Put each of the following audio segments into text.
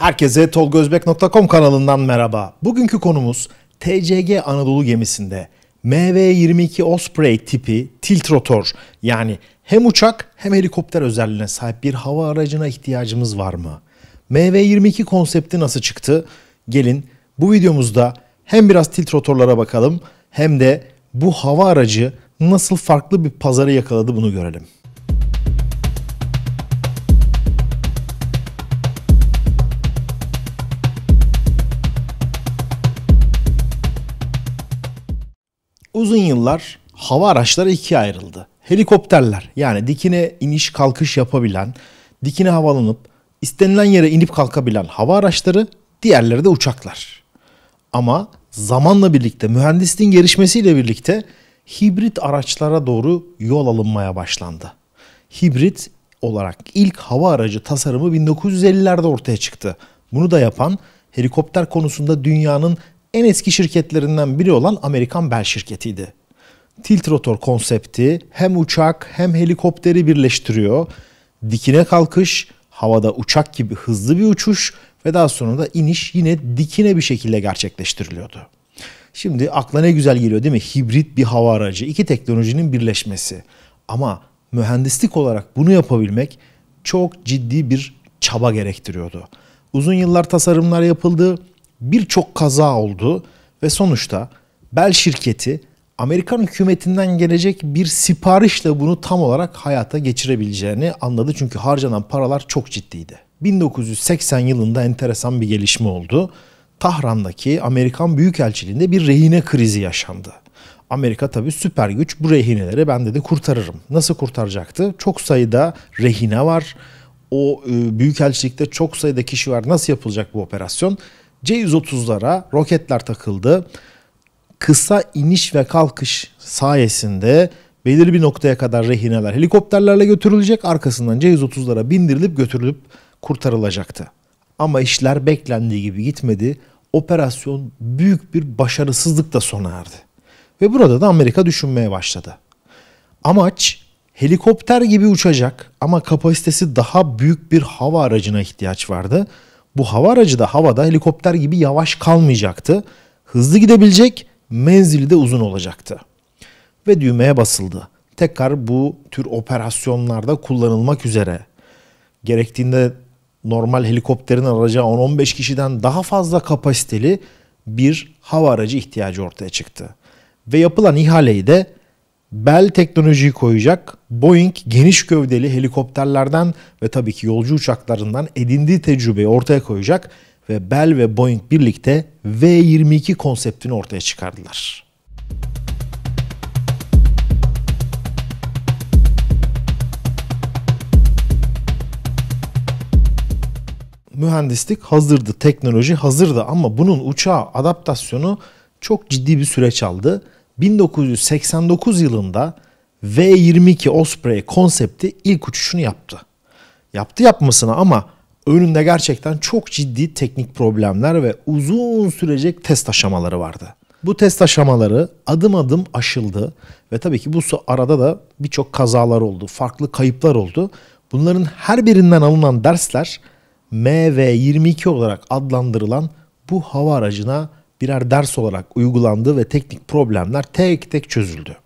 Herkese tolgozbek.com kanalından merhaba. Bugünkü konumuz TCG Anadolu gemisinde MV-22 Osprey tipi tilt rotor yani hem uçak hem helikopter özelliğine sahip bir hava aracına ihtiyacımız var mı? MV-22 konsepti nasıl çıktı? Gelin bu videomuzda hem biraz tilt tiltrotorlara bakalım hem de bu hava aracı nasıl farklı bir pazarı yakaladı bunu görelim. Uzun yıllar hava araçları ikiye ayrıldı. Helikopterler yani dikine iniş kalkış yapabilen, dikine havalanıp istenilen yere inip kalkabilen hava araçları, diğerleri de uçaklar. Ama zamanla birlikte mühendisliğin gelişmesiyle birlikte hibrit araçlara doğru yol alınmaya başlandı. Hibrit olarak ilk hava aracı tasarımı 1950'lerde ortaya çıktı. Bunu da yapan helikopter konusunda dünyanın en eski şirketlerinden biri olan Amerikan Bell şirketiydi. Tilt rotor konsepti hem uçak hem helikopteri birleştiriyor. Dikine kalkış, havada uçak gibi hızlı bir uçuş ve daha sonra da iniş yine dikine bir şekilde gerçekleştiriliyordu. Şimdi akla ne güzel geliyor değil mi? Hibrit bir hava aracı, iki teknolojinin birleşmesi. Ama mühendislik olarak bunu yapabilmek çok ciddi bir çaba gerektiriyordu. Uzun yıllar tasarımlar yapıldı, birçok kaza oldu ve sonuçta Bell şirketi Amerikan hükümetinden gelecek bir siparişle bunu tam olarak hayata geçirebileceğini anladı. Çünkü harcanan paralar çok ciddiydi. 1980 yılında enteresan bir gelişme oldu. Tahran'daki Amerikan Büyükelçiliğinde bir rehine krizi yaşandı. Amerika tabii süper güç bu rehineleri ben dedi kurtarırım. Nasıl kurtaracaktı? Çok sayıda rehine var. O e, büyükelçilikte çok sayıda kişi var. Nasıl yapılacak bu operasyon? C-130'lara roketler takıldı. Kısa iniş ve kalkış sayesinde belirli bir noktaya kadar rehineler helikopterlerle götürülecek. Arkasından C-130'lara bindirilip götürülüp kurtarılacaktı. Ama işler beklendiği gibi gitmedi. Operasyon büyük bir başarısızlıkla sona erdi. Ve burada da Amerika düşünmeye başladı. Amaç helikopter gibi uçacak ama kapasitesi daha büyük bir hava aracına ihtiyaç vardı bu hava aracı da havada helikopter gibi yavaş kalmayacaktı. Hızlı gidebilecek, menzili de uzun olacaktı. Ve düğmeye basıldı. Tekrar bu tür operasyonlarda kullanılmak üzere. Gerektiğinde normal helikopterin araca 10-15 kişiden daha fazla kapasiteli bir hava aracı ihtiyacı ortaya çıktı. Ve yapılan ihaleyi de Bell teknolojiyi koyacak. Boeing geniş gövdeli helikopterlerden ve tabii ki yolcu uçaklarından edindiği tecrübeyi ortaya koyacak ve Bell ve Boeing birlikte V22 konseptini ortaya çıkardılar. Mühendislik hazırdı, teknoloji hazırdı ama bunun uçağa adaptasyonu çok ciddi bir süreç aldı 1989 yılında V-22 Osprey konsepti ilk uçuşunu yaptı. Yaptı yapmasına ama önünde gerçekten çok ciddi teknik problemler ve uzun sürecek test aşamaları vardı. Bu test aşamaları adım adım aşıldı ve tabii ki bu arada da birçok kazalar oldu, farklı kayıplar oldu. Bunların her birinden alınan dersler MV-22 olarak adlandırılan bu hava aracına birer ders olarak uygulandı ve teknik problemler tek tek çözüldü.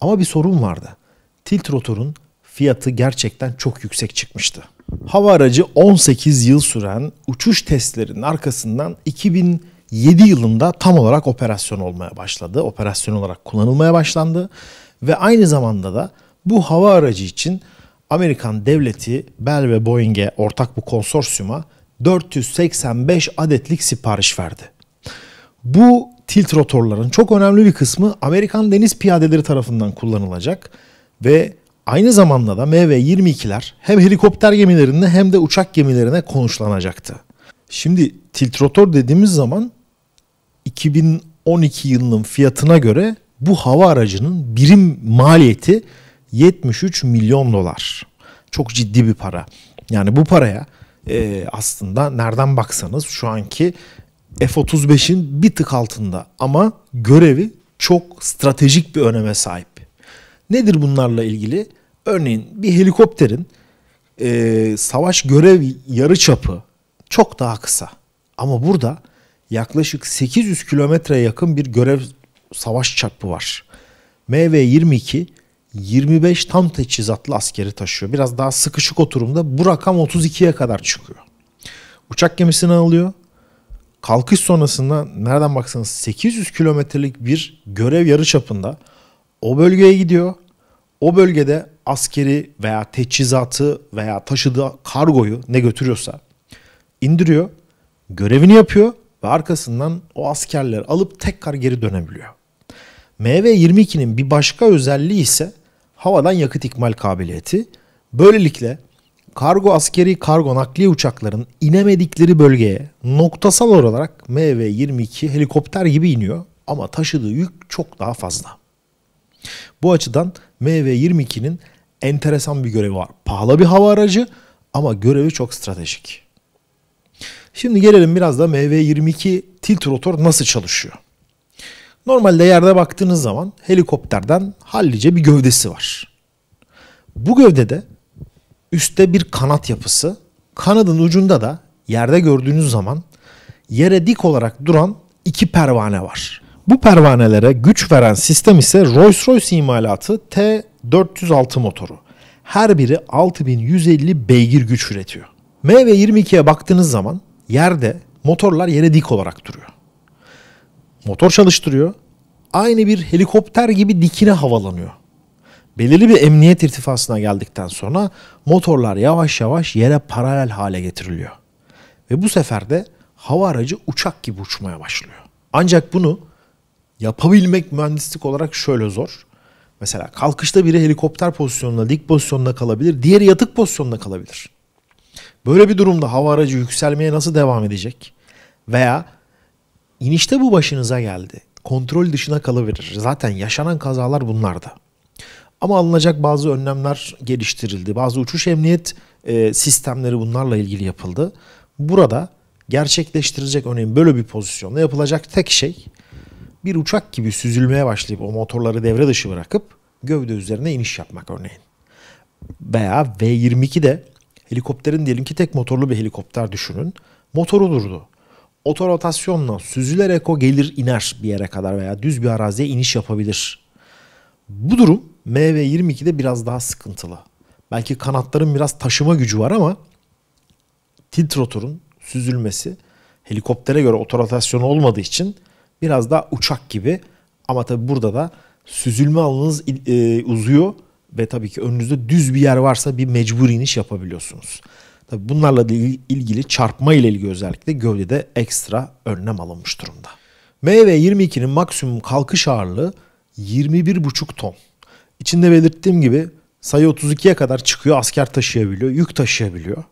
Ama bir sorun vardı. Tilt rotorun fiyatı gerçekten çok yüksek çıkmıştı. Hava aracı 18 yıl süren uçuş testlerinin arkasından 2007 yılında tam olarak operasyon olmaya başladı. Operasyon olarak kullanılmaya başlandı ve aynı zamanda da bu hava aracı için Amerikan devleti Bell ve Boeing'e ortak bu konsorsiyuma 485 adetlik sipariş verdi. Bu tilt rotorların çok önemli bir kısmı Amerikan deniz piyadeleri tarafından kullanılacak ve aynı zamanda da MV-22'ler hem helikopter gemilerine hem de uçak gemilerine konuşlanacaktı. Şimdi tilt rotor dediğimiz zaman 2012 yılının fiyatına göre bu hava aracının birim maliyeti 73 milyon dolar. Çok ciddi bir para. Yani bu paraya e, aslında nereden baksanız şu anki F-35'in bir tık altında ama görevi çok stratejik bir öneme sahip. Nedir bunlarla ilgili? Örneğin bir helikopterin e, savaş görev yarı çapı çok daha kısa. Ama burada yaklaşık 800 kilometreye yakın bir görev savaş çapı var. MV-22 25 tam teçhizatlı askeri taşıyor. Biraz daha sıkışık oturumda bu rakam 32'ye kadar çıkıyor. Uçak gemisini alıyor kalkış sonrasında nereden baksanız 800 kilometrelik bir görev yarı çapında o bölgeye gidiyor. O bölgede askeri veya teçhizatı veya taşıdığı kargoyu ne götürüyorsa indiriyor, görevini yapıyor ve arkasından o askerleri alıp tekrar geri dönebiliyor. MV-22'nin bir başka özelliği ise havadan yakıt ikmal kabiliyeti. Böylelikle kargo askeri kargo nakliye uçakların inemedikleri bölgeye noktasal olarak MV-22 helikopter gibi iniyor ama taşıdığı yük çok daha fazla. Bu açıdan MV-22'nin enteresan bir görevi var. Pahalı bir hava aracı ama görevi çok stratejik. Şimdi gelelim biraz da MV-22 tilt rotor nasıl çalışıyor? Normalde yerde baktığınız zaman helikopterden hallice bir gövdesi var. Bu gövdede Üstte bir kanat yapısı. Kanadın ucunda da yerde gördüğünüz zaman yere dik olarak duran iki pervane var. Bu pervanelere güç veren sistem ise Rolls-Royce imalatı T406 motoru. Her biri 6150 beygir güç üretiyor. MV22'ye baktığınız zaman yerde motorlar yere dik olarak duruyor. Motor çalıştırıyor. Aynı bir helikopter gibi dikine havalanıyor belirli bir emniyet irtifasına geldikten sonra motorlar yavaş yavaş yere paralel hale getiriliyor. Ve bu sefer de hava aracı uçak gibi uçmaya başlıyor. Ancak bunu yapabilmek mühendislik olarak şöyle zor. Mesela kalkışta biri helikopter pozisyonunda, dik pozisyonda kalabilir, diğeri yatık pozisyonda kalabilir. Böyle bir durumda hava aracı yükselmeye nasıl devam edecek? Veya inişte bu başınıza geldi. Kontrol dışına kalabilir. Zaten yaşanan kazalar bunlarda. Ama alınacak bazı önlemler geliştirildi. Bazı uçuş emniyet e, sistemleri bunlarla ilgili yapıldı. Burada gerçekleştirecek örneğin böyle bir pozisyonda yapılacak tek şey bir uçak gibi süzülmeye başlayıp o motorları devre dışı bırakıp gövde üzerine iniş yapmak örneğin. Veya V-22'de helikopterin diyelim ki tek motorlu bir helikopter düşünün. Motoru durdu. Otorotasyonla süzülerek o gelir iner bir yere kadar veya düz bir araziye iniş yapabilir. Bu durum mv 22 de biraz daha sıkıntılı. Belki kanatların biraz taşıma gücü var ama tilt tiltrotorun süzülmesi helikoptere göre otoratasyon olmadığı için biraz daha uçak gibi ama tabi burada da süzülme alanınız e, uzuyor ve tabii ki önünüzde düz bir yer varsa bir mecbur iniş yapabiliyorsunuz. Tabi bunlarla ilgili çarpma ile ilgili özellikle gövdede ekstra önlem alınmış durumda. MV22'nin maksimum kalkış ağırlığı 21,5 ton. İçinde belirttiğim gibi sayı 32'ye kadar çıkıyor. Asker taşıyabiliyor, yük taşıyabiliyor.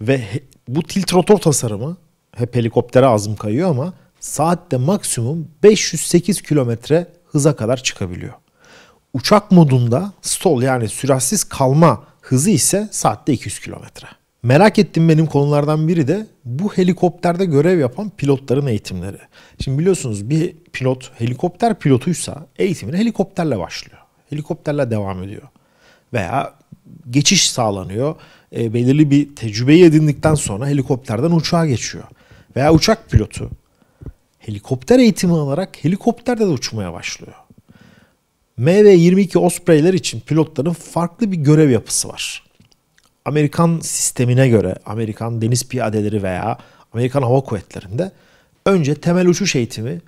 Ve bu tilt rotor tasarımı hep helikoptere azım kayıyor ama saatte maksimum 508 kilometre hıza kadar çıkabiliyor. Uçak modunda stall yani süratsiz kalma hızı ise saatte 200 kilometre. Merak ettiğim benim konulardan biri de bu helikopterde görev yapan pilotların eğitimleri. Şimdi biliyorsunuz bir pilot helikopter pilotuysa eğitimine helikopterle başlıyor. Helikopterle devam ediyor. Veya geçiş sağlanıyor. E, belirli bir tecrübeyi edindikten sonra helikopterden uçağa geçiyor. Veya uçak pilotu helikopter eğitimi alarak helikopterde de uçmaya başlıyor. MV-22 Osprey'ler için pilotların farklı bir görev yapısı var. Amerikan sistemine göre Amerikan deniz piyadeleri veya Amerikan Hava Kuvvetleri'nde önce temel uçuş eğitimi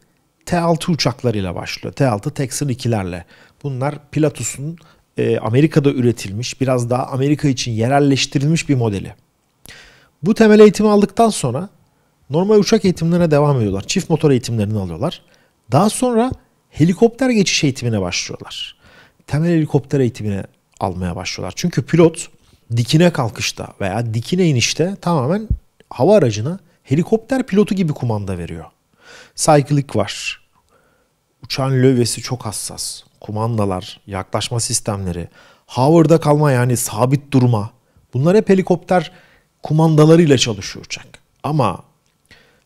T-6 uçaklarıyla başlıyor. T-6 Texan 2'lerle Bunlar Pilatus'un e, Amerika'da üretilmiş, biraz daha Amerika için yerelleştirilmiş bir modeli. Bu temel eğitimi aldıktan sonra normal uçak eğitimlerine devam ediyorlar. Çift motor eğitimlerini alıyorlar. Daha sonra helikopter geçiş eğitimine başlıyorlar. Temel helikopter eğitimine almaya başlıyorlar. Çünkü pilot dikine kalkışta veya dikine inişte tamamen hava aracına helikopter pilotu gibi kumanda veriyor. Saygılık var. Uçağın lövesi çok hassas kumandalar, yaklaşma sistemleri, hover'da kalma yani sabit durma. Bunlar hep helikopter kumandalarıyla çalışıyor uçak. Ama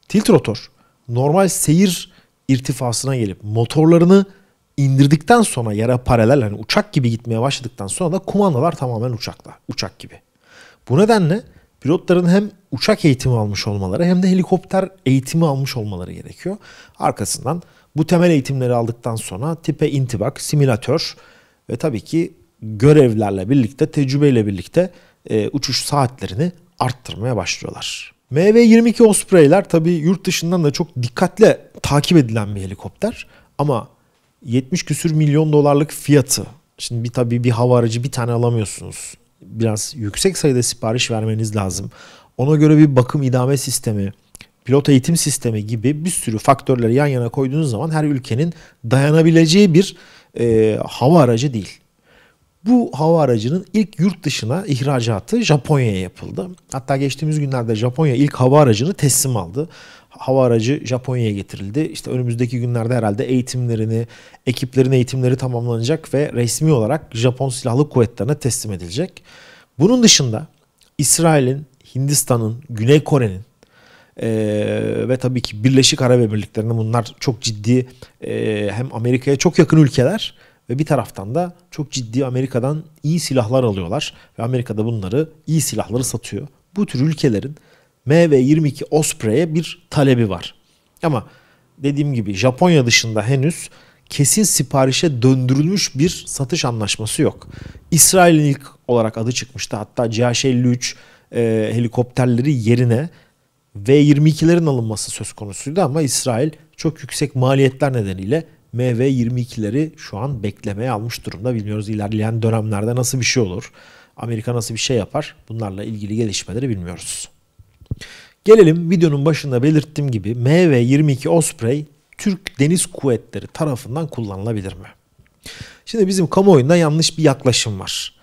tilt rotor, normal seyir irtifasına gelip motorlarını indirdikten sonra yere paralel hani uçak gibi gitmeye başladıktan sonra da kumandalar tamamen uçakla. Uçak gibi. Bu nedenle pilotların hem uçak eğitimi almış olmaları hem de helikopter eğitimi almış olmaları gerekiyor. Arkasından bu temel eğitimleri aldıktan sonra tipe intibak, simülatör ve tabii ki görevlerle birlikte, tecrübeyle birlikte e, uçuş saatlerini arttırmaya başlıyorlar. MV-22 Osprey'ler tabii yurt dışından da çok dikkatle takip edilen bir helikopter. Ama 70 küsür milyon dolarlık fiyatı. Şimdi bir tabii bir hava aracı bir tane alamıyorsunuz. Biraz yüksek sayıda sipariş vermeniz lazım. Ona göre bir bakım idame sistemi, pilot eğitim sistemi gibi bir sürü faktörleri yan yana koyduğunuz zaman her ülkenin dayanabileceği bir e, hava aracı değil. Bu hava aracının ilk yurt dışına ihracatı Japonya'ya yapıldı. Hatta geçtiğimiz günlerde Japonya ilk hava aracını teslim aldı. Hava aracı Japonya'ya getirildi. İşte önümüzdeki günlerde herhalde eğitimlerini, ekiplerin eğitimleri tamamlanacak ve resmi olarak Japon Silahlı Kuvvetleri'ne teslim edilecek. Bunun dışında İsrail'in, Hindistan'ın, Güney Kore'nin e, ve tabii ki Birleşik Arap Emirlikleri'nde bunlar çok ciddi e, hem Amerika'ya çok yakın ülkeler ve bir taraftan da çok ciddi Amerika'dan iyi silahlar alıyorlar ve Amerika'da bunları iyi silahları satıyor. Bu tür ülkelerin MV-22 Osprey'e bir talebi var. Ama dediğim gibi Japonya dışında henüz kesin siparişe döndürülmüş bir satış anlaşması yok. İsrail'in ilk olarak adı çıkmıştı. Hatta CH-53 e, helikopterleri yerine V-22'lerin alınması söz konusuydu ama İsrail çok yüksek maliyetler nedeniyle MV-22'leri şu an beklemeye almış durumda. Bilmiyoruz ilerleyen dönemlerde nasıl bir şey olur. Amerika nasıl bir şey yapar? Bunlarla ilgili gelişmeleri bilmiyoruz. Gelelim videonun başında belirttiğim gibi MV-22 Osprey Türk Deniz Kuvvetleri tarafından kullanılabilir mi? Şimdi bizim kamuoyunda yanlış bir yaklaşım var.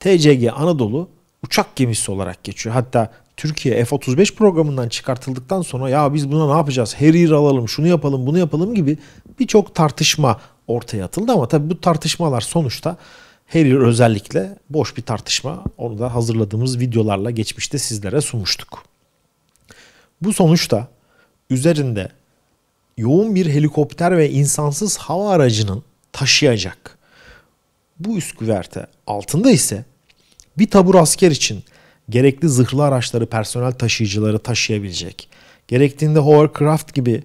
TCG Anadolu uçak gemisi olarak geçiyor. Hatta Türkiye F-35 programından çıkartıldıktan sonra ya biz buna ne yapacağız? Harrier alalım, şunu yapalım, bunu yapalım gibi birçok tartışma ortaya atıldı ama tabii bu tartışmalar sonuçta Harrier özellikle boş bir tartışma. Onu da hazırladığımız videolarla geçmişte sizlere sunmuştuk. Bu sonuçta üzerinde yoğun bir helikopter ve insansız hava aracının taşıyacak bu üst güverte altında ise bir tabur asker için gerekli zırhlı araçları personel taşıyıcıları taşıyabilecek, gerektiğinde hovercraft gibi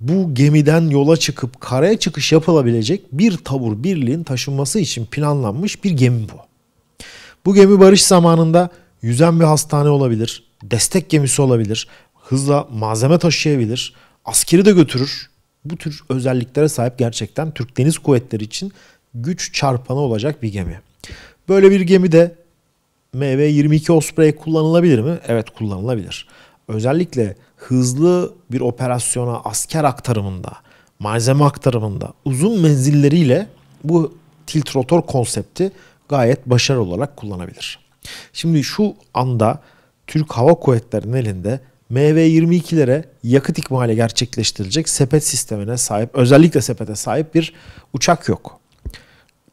bu gemiden yola çıkıp karaya çıkış yapılabilecek bir tabur birliğin taşınması için planlanmış bir gemi bu. Bu gemi barış zamanında yüzen bir hastane olabilir, destek gemisi olabilir, hızla malzeme taşıyabilir, askeri de götürür. Bu tür özelliklere sahip gerçekten Türk Deniz Kuvvetleri için güç çarpanı olacak bir gemi. Böyle bir gemi de. MV22 Osprey kullanılabilir mi? Evet kullanılabilir. Özellikle hızlı bir operasyona asker aktarımında, malzeme aktarımında uzun menzilleriyle bu tilt rotor konsepti gayet başarılı olarak kullanabilir. Şimdi şu anda Türk Hava Kuvvetleri'nin elinde MV-22'lere yakıt ikmali gerçekleştirilecek sepet sistemine sahip, özellikle sepete sahip bir uçak yok.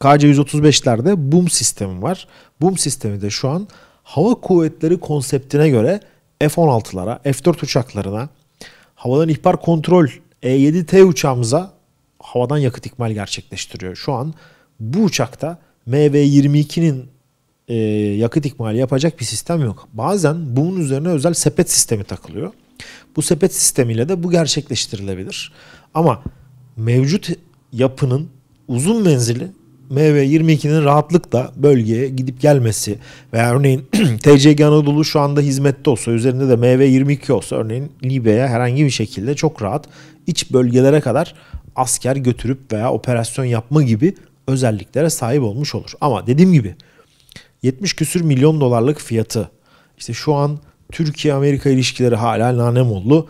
KC-135'lerde bum sistemi var. BUM sistemi de şu an hava kuvvetleri konseptine göre F-16'lara, F-4 uçaklarına, havadan ihbar kontrol E-7T uçağımıza havadan yakıt ikmal gerçekleştiriyor. Şu an bu uçakta MV-22'nin e, yakıt ikmal yapacak bir sistem yok. Bazen bunun üzerine özel sepet sistemi takılıyor. Bu sepet sistemiyle de bu gerçekleştirilebilir. Ama mevcut yapının uzun menzili MV22'nin rahatlıkla bölgeye gidip gelmesi veya örneğin TCG Anadolu şu anda hizmette olsa üzerinde de MV22 olsa örneğin Libya'ya herhangi bir şekilde çok rahat iç bölgelere kadar asker götürüp veya operasyon yapma gibi özelliklere sahip olmuş olur. Ama dediğim gibi 70 küsür milyon dolarlık fiyatı işte şu an Türkiye-Amerika ilişkileri hala nanemollu.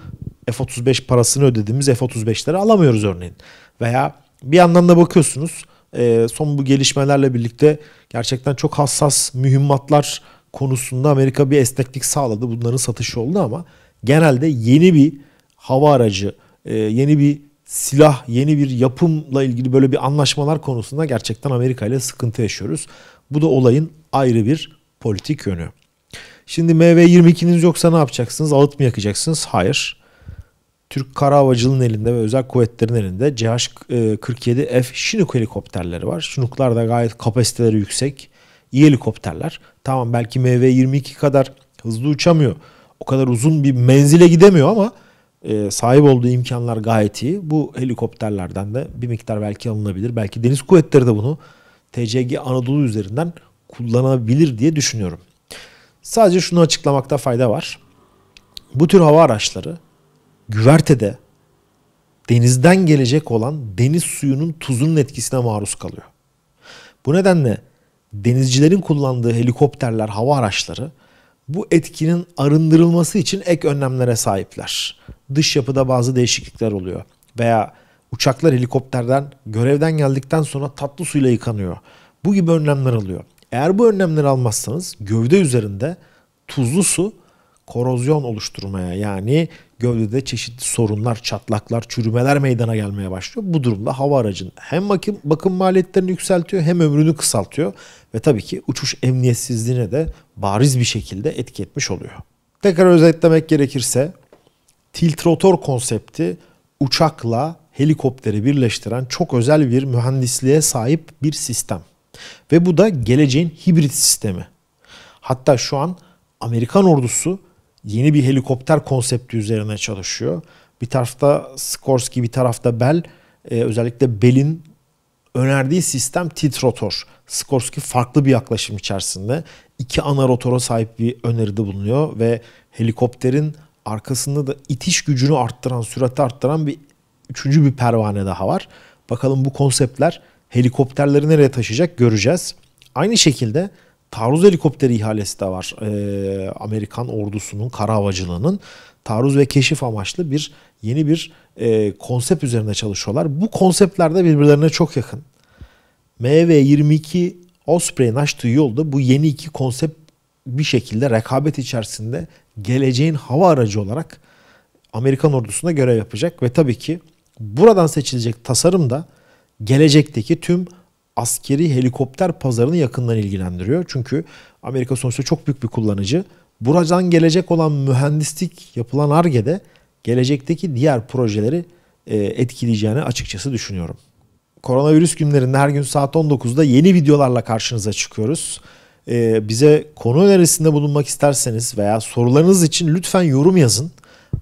F-35 parasını ödediğimiz F-35'leri alamıyoruz örneğin. Veya bir yandan da bakıyorsunuz ee, son bu gelişmelerle birlikte gerçekten çok hassas mühimmatlar konusunda Amerika bir esneklik sağladı. Bunların satışı oldu ama genelde yeni bir hava aracı, e, yeni bir silah, yeni bir yapımla ilgili böyle bir anlaşmalar konusunda gerçekten Amerika ile sıkıntı yaşıyoruz. Bu da olayın ayrı bir politik yönü. Şimdi MV22'niz yoksa ne yapacaksınız? Ağıt mı yakacaksınız? Hayır. Türk Kara Havacılığı'nın elinde ve özel kuvvetlerin elinde e, CH-47F Şinuk helikopterleri var. Şinuklar da gayet kapasiteleri yüksek. İyi helikopterler. Tamam belki MV-22 kadar hızlı uçamıyor. O kadar uzun bir menzile gidemiyor ama e, sahip olduğu imkanlar gayet iyi. Bu helikopterlerden de bir miktar belki alınabilir. Belki deniz kuvvetleri de bunu TCG Anadolu üzerinden kullanabilir diye düşünüyorum. Sadece şunu açıklamakta fayda var. Bu tür hava araçları güvertede denizden gelecek olan deniz suyunun tuzunun etkisine maruz kalıyor. Bu nedenle denizcilerin kullandığı helikopterler, hava araçları bu etkinin arındırılması için ek önlemlere sahipler. Dış yapıda bazı değişiklikler oluyor veya uçaklar helikopterden görevden geldikten sonra tatlı suyla yıkanıyor. Bu gibi önlemler alıyor. Eğer bu önlemleri almazsanız gövde üzerinde tuzlu su korozyon oluşturmaya yani gövdede çeşitli sorunlar, çatlaklar, çürümeler meydana gelmeye başlıyor. Bu durumda hava aracının hem bakım, bakım maliyetlerini yükseltiyor hem ömrünü kısaltıyor ve tabii ki uçuş emniyetsizliğine de bariz bir şekilde etki etmiş oluyor. Tekrar özetlemek gerekirse tiltrotor konsepti uçakla helikopteri birleştiren çok özel bir mühendisliğe sahip bir sistem. Ve bu da geleceğin hibrit sistemi. Hatta şu an Amerikan ordusu yeni bir helikopter konsepti üzerine çalışıyor. Bir tarafta Skorsky, bir tarafta Bell. Ee, özellikle Bell'in önerdiği sistem titrotor. Skorsky farklı bir yaklaşım içerisinde iki ana rotora sahip bir öneride bulunuyor ve helikopterin arkasında da itiş gücünü arttıran, sürati arttıran bir üçüncü bir pervane daha var. Bakalım bu konseptler helikopterleri nereye taşıyacak göreceğiz. Aynı şekilde taarruz helikopteri ihalesi de var. E, Amerikan ordusunun kara havacılığının taarruz ve keşif amaçlı bir yeni bir e, konsept üzerine çalışıyorlar. Bu konseptler de birbirlerine çok yakın. MV-22 Osprey'in açtığı yolda bu yeni iki konsept bir şekilde rekabet içerisinde geleceğin hava aracı olarak Amerikan ordusunda görev yapacak ve tabii ki buradan seçilecek tasarım da gelecekteki tüm askeri helikopter pazarını yakından ilgilendiriyor. Çünkü Amerika sonuçta çok büyük bir kullanıcı. Buradan gelecek olan mühendislik yapılan ARGE'de gelecekteki diğer projeleri e, etkileyeceğini açıkçası düşünüyorum. Koronavirüs günlerinde her gün saat 19'da yeni videolarla karşınıza çıkıyoruz. E, bize konu önerisinde bulunmak isterseniz veya sorularınız için lütfen yorum yazın.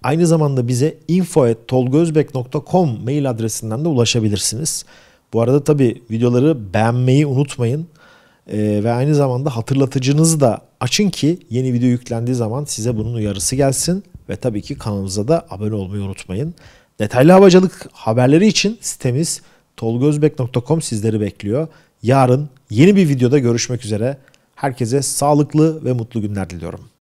Aynı zamanda bize info.tolgozbek.com mail adresinden de ulaşabilirsiniz. Bu arada tabii videoları beğenmeyi unutmayın. Ee, ve aynı zamanda hatırlatıcınızı da açın ki yeni video yüklendiği zaman size bunun uyarısı gelsin. Ve tabii ki kanalımıza da abone olmayı unutmayın. Detaylı havacılık haberleri için sitemiz tolgozbek.com sizleri bekliyor. Yarın yeni bir videoda görüşmek üzere. Herkese sağlıklı ve mutlu günler diliyorum.